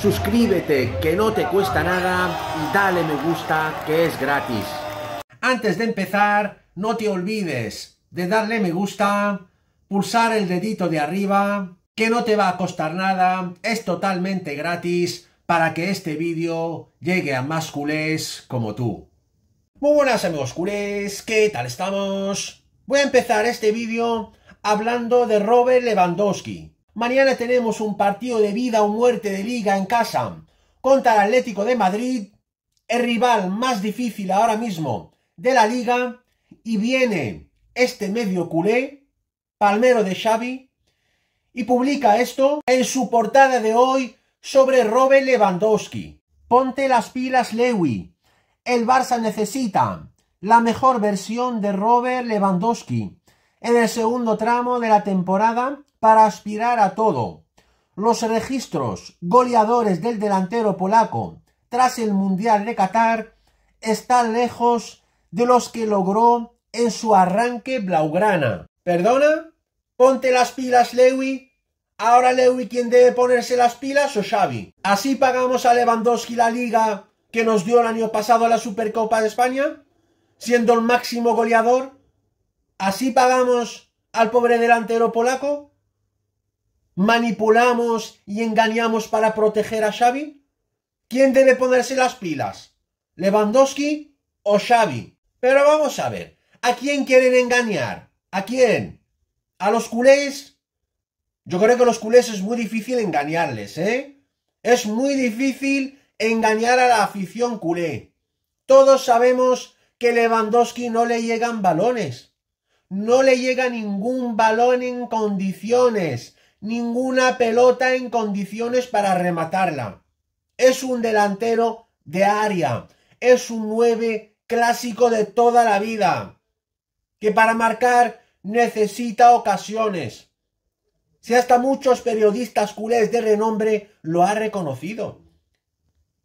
suscríbete que no te cuesta nada y dale me gusta que es gratis. Antes de empezar, no te olvides de darle me gusta, pulsar el dedito de arriba, que no te va a costar nada, es totalmente gratis para que este vídeo llegue a más culés como tú. Muy buenas amigos culés, ¿qué tal estamos? Voy a empezar este vídeo hablando de Robert Lewandowski, Mañana tenemos un partido de vida o muerte de liga en casa contra el Atlético de Madrid, el rival más difícil ahora mismo de la liga, y viene este medio culé, Palmero de Xavi, y publica esto en su portada de hoy sobre Robert Lewandowski. Ponte las pilas, Lewy. El Barça necesita la mejor versión de Robert Lewandowski en el segundo tramo de la temporada para aspirar a todo. Los registros goleadores del delantero polaco tras el Mundial de Qatar están lejos de los que logró en su arranque blaugrana. ¿Perdona? Ponte las pilas, Lewy. Ahora Lewy quien debe ponerse las pilas o Xavi. ¿Así pagamos a Lewandowski la liga que nos dio el año pasado la Supercopa de España? Siendo el máximo goleador. ¿Así pagamos al pobre delantero polaco? manipulamos y engañamos para proteger a Xavi? ¿Quién debe ponerse las pilas? ¿Lewandowski o Xavi? Pero vamos a ver, ¿a quién quieren engañar? ¿A quién? ¿A los culés? Yo creo que a los culés es muy difícil engañarles, ¿eh? Es muy difícil engañar a la afición culé. Todos sabemos que Lewandowski no le llegan balones. No le llega ningún balón en condiciones ninguna pelota en condiciones para rematarla. Es un delantero de área, es un 9 clásico de toda la vida, que para marcar necesita ocasiones. Si hasta muchos periodistas culés de renombre lo han reconocido.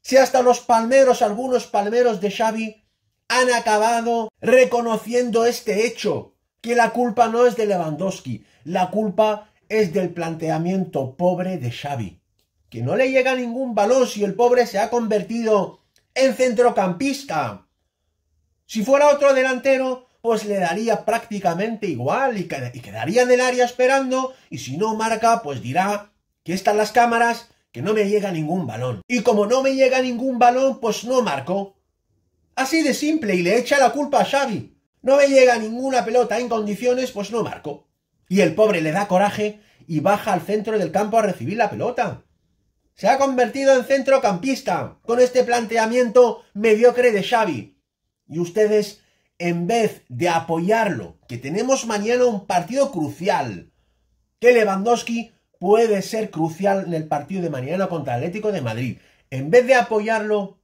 Si hasta los palmeros, algunos palmeros de Xavi, han acabado reconociendo este hecho, que la culpa no es de Lewandowski, la culpa es del planteamiento pobre de Xavi, que no le llega ningún balón si el pobre se ha convertido en centrocampista. Si fuera otro delantero, pues le daría prácticamente igual y, quedaría en el área esperando y si no marca, pues dirá que están las cámaras, que no me llega ningún balón. Y como no me llega ningún balón, pues no marco. Así de simple y le echa la culpa a Xavi. No me llega ninguna pelota en condiciones, pues no marco. Y el pobre le da coraje y baja al centro del campo a recibir la pelota. Se ha convertido en centrocampista con este planteamiento mediocre de Xavi. Y ustedes, en vez de apoyarlo, que tenemos mañana un partido crucial, que Lewandowski puede ser crucial en el partido de mañana contra Atlético de Madrid. En vez de apoyarlo,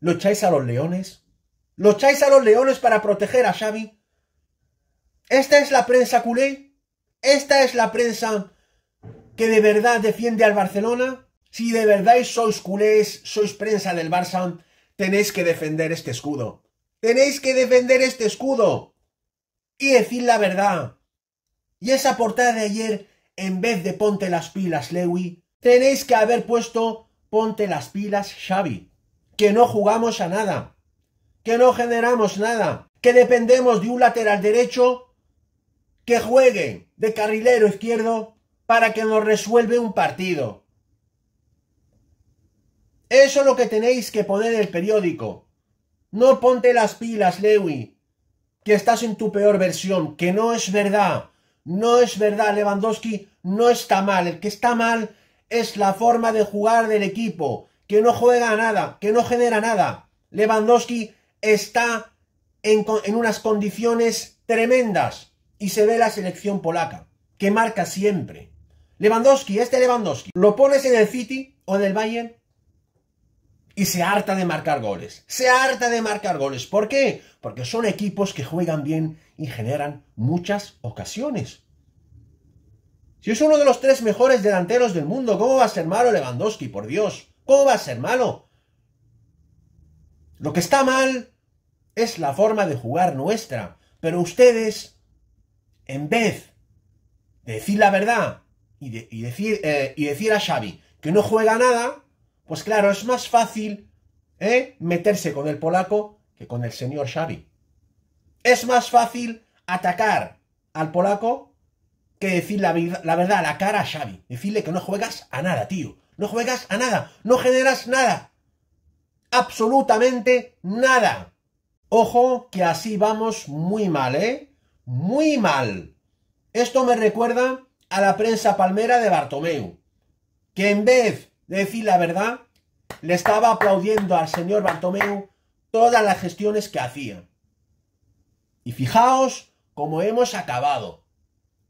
lo echáis a los leones. Lo echáis a los leones para proteger a Xavi. Esta es la prensa culé. Esta es la prensa que de verdad defiende al Barcelona. Si de verdad sois culés, sois prensa del Barça, tenéis que defender este escudo. Tenéis que defender este escudo. Y decir la verdad. Y esa portada de ayer, en vez de ponte las pilas, Lewy, tenéis que haber puesto ponte las pilas, Xavi. Que no jugamos a nada. Que no generamos nada. Que dependemos de un lateral derecho que juegue de carrilero izquierdo para que nos resuelve un partido. Eso es lo que tenéis que poner en el periódico. No ponte las pilas, Lewy, que estás en tu peor versión, que no es verdad. No es verdad, Lewandowski no está mal. El que está mal es la forma de jugar del equipo, que no juega nada, que no genera nada. Lewandowski está en, en unas condiciones tremendas y se ve la selección polaca, que marca siempre. Lewandowski, este Lewandowski, lo pones en el City o en el Bayern y se harta de marcar goles. Se harta de marcar goles. ¿Por qué? Porque son equipos que juegan bien y generan muchas ocasiones. Si es uno de los tres mejores delanteros del mundo, ¿cómo va a ser malo Lewandowski? Por Dios, ¿cómo va a ser malo? Lo que está mal es la forma de jugar nuestra. Pero ustedes en vez de decir la verdad y, decir, eh, y decir a Xavi que no juega nada, pues claro, es más fácil ¿eh? meterse con el polaco que con el señor Xavi. Es más fácil atacar al polaco que decir la, la verdad a la cara a Xavi. Decirle que no juegas a nada, tío. No juegas a nada. No generas nada. Absolutamente nada. Ojo que así vamos muy mal, ¿eh? muy mal. Esto me recuerda a la prensa palmera de Bartomeu, que en vez de decir la verdad, le estaba aplaudiendo al señor Bartomeu todas las gestiones que hacía. Y fijaos cómo hemos acabado.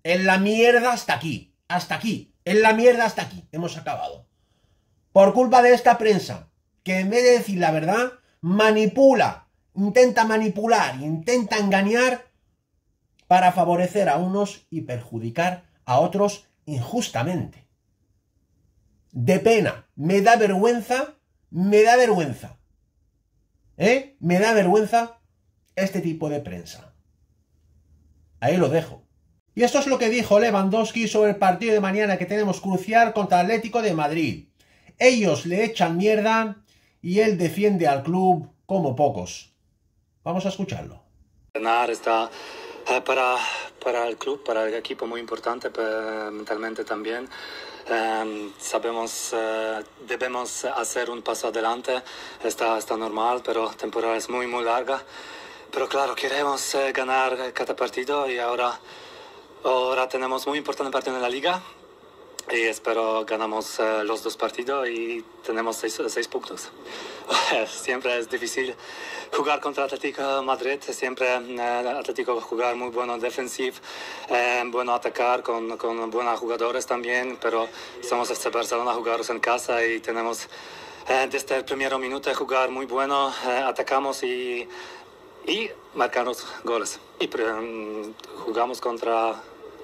En la mierda hasta aquí, hasta aquí, en la mierda hasta aquí, hemos acabado. Por culpa de esta prensa, que en vez de decir la verdad, manipula, intenta manipular, intenta engañar para favorecer a unos y perjudicar a otros injustamente. De pena, me da vergüenza, me da vergüenza. ¿Eh? Me da vergüenza este tipo de prensa. Ahí lo dejo. Y esto es lo que dijo Lewandowski sobre el partido de mañana que tenemos crucial contra Atlético de Madrid. Ellos le echan mierda y él defiende al club como pocos. Vamos a escucharlo. está eh, para, para el club, para el equipo, muy importante mentalmente también. Em, sabemos, eh, debemos hacer un paso adelante, está, está normal, pero temporada es muy, muy larga. Pero claro, queremos eh, ganar cada partido y ahora, ahora tenemos muy importante partido en la liga y espero ganamos eh, los dos partidos y tenemos seis, puntos. siempre es difícil jugar contra Atlético Madrid, siempre uh, Atlético jugar muy bueno defensivo, eh, bueno atacar con, con, buenos jugadores también, pero somos este Barcelona, jugaros en casa y tenemos desde el primer minuto jugar muy bueno, atacamos y, y marcamos goles. Y mm, jugamos contra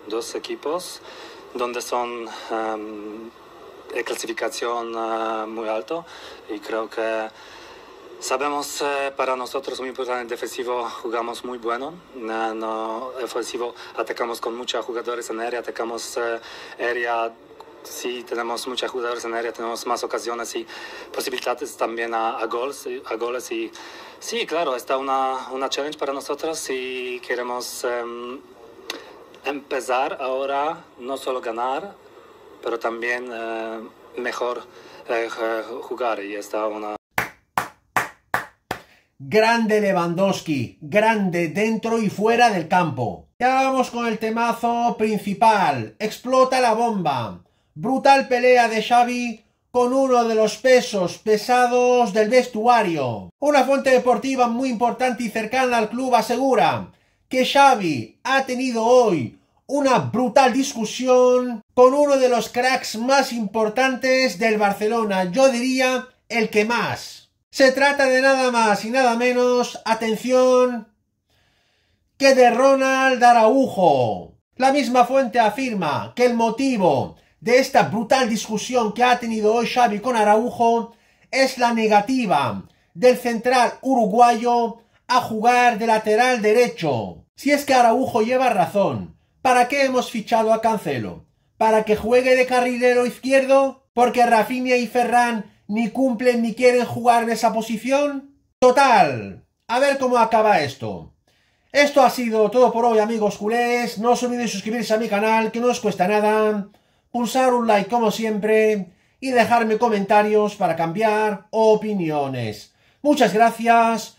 dos equipos donde son em, de clasificación eh, muy alto y creo que sabemos eh, para nosotros muy importante defensivo jugamos muy bueno no, defensivo atacamos con muchos jugadores en área atacamos eh, área si sí, tenemos muchos jugadores en área, tenemos más ocasiones y posibilidades también a, a, a goles. Y sí, claro, está una, una challenge para nosotros y queremos em, empezar ahora, no solo ganar, pero también eh, mejor eh, jugar. Y está una. Grande Lewandowski, grande dentro y fuera del campo. Ya vamos con el temazo principal. Explota la bomba. Brutal pelea de Xavi con uno de los pesos pesados del vestuario. Una fuente deportiva muy importante y cercana al club asegura que Xavi ha tenido hoy una brutal discusión con uno de los cracks más importantes del Barcelona, yo diría el que más. Se trata de nada más y nada menos, atención, que de Ronald Araujo. La misma fuente afirma que el motivo de esta brutal discusión que ha tenido hoy Xavi con Araujo es la negativa del central uruguayo a jugar de lateral derecho. Si es que Araujo lleva razón, ¿para qué hemos fichado a Cancelo? ¿Para que juegue de carrilero izquierdo? ¿Porque Rafinha y Ferran ni cumplen ni quieren jugar en esa posición? Total, a ver cómo acaba esto. Esto ha sido todo por hoy amigos culés, no os olvidéis suscribirse a mi canal que no os cuesta nada, pulsar un like como siempre y dejarme comentarios para cambiar opiniones. Muchas gracias,